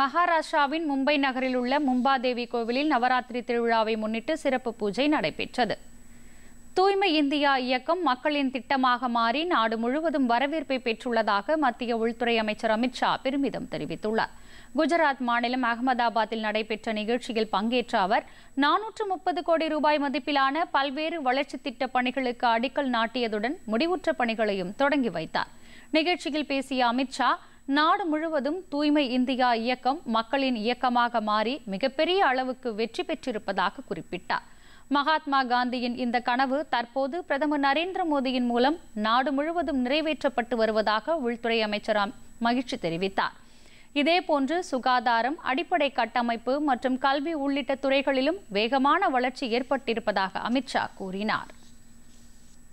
மகாராஷ்டிராவின் மும்பை நகரில் உள்ள மும்பாதேவி கோவிலில் நவராத்திரி திருவிழாவை முன்னிட்டு சிறப்பு பூஜை நடைபெற்றது தூய்மை இந்தியா இயக்கம் மக்களின் திட்டமாக மாறி நாடு முழுவதும் வரவேற்பை பெற்றுள்ளதாக மத்திய உள்துறை அமைச்சர் அமித்ஷா பெருமிதம் தெரிவித்துள்ளார் குஜராத் மாநிலம் அகமதாபாத்தில் நடைபெற்ற நிகழ்ச்சியில் பங்கேற்ற அவர் நானூற்று முப்பது கோடி ரூபாய் மதிப்பிலான பல்வேறு வளர்ச்சி திட்ட பணிகளுக்கு அடிக்கல் நாட்டியதுடன் முடிவுற்ற பணிகளையும் தொடங்கி வைத்தார் நிகழ்ச்சியில் பேசிய அமித்ஷா நாடு முழுவதும் தூய்மை இந்தியா இயக்கம் மக்களின் இயக்கமாக மாறி மிகப்பெரிய அளவுக்கு வெற்றி பெற்றிருப்பதாக குறிப்பிட்டார் மகாத்மா காந்தியின் இந்த கனவு தற்போது பிரதமர் நரேந்திர மோடியின் மூலம் நாடு முழுவதும் நிறைவேற்றப்பட்டு வருவதாக உள்துறை அமைச்சர் மகிழ்ச்சி தெரிவித்தார் இதேபோன்று சுகாதாரம் அடிப்படை கட்டமைப்பு மற்றும் கல்வி உள்ளிட்ட துறைகளிலும் வேகமான வளர்ச்சி ஏற்பட்டிருப்பதாக அமித்ஷா கூறினார்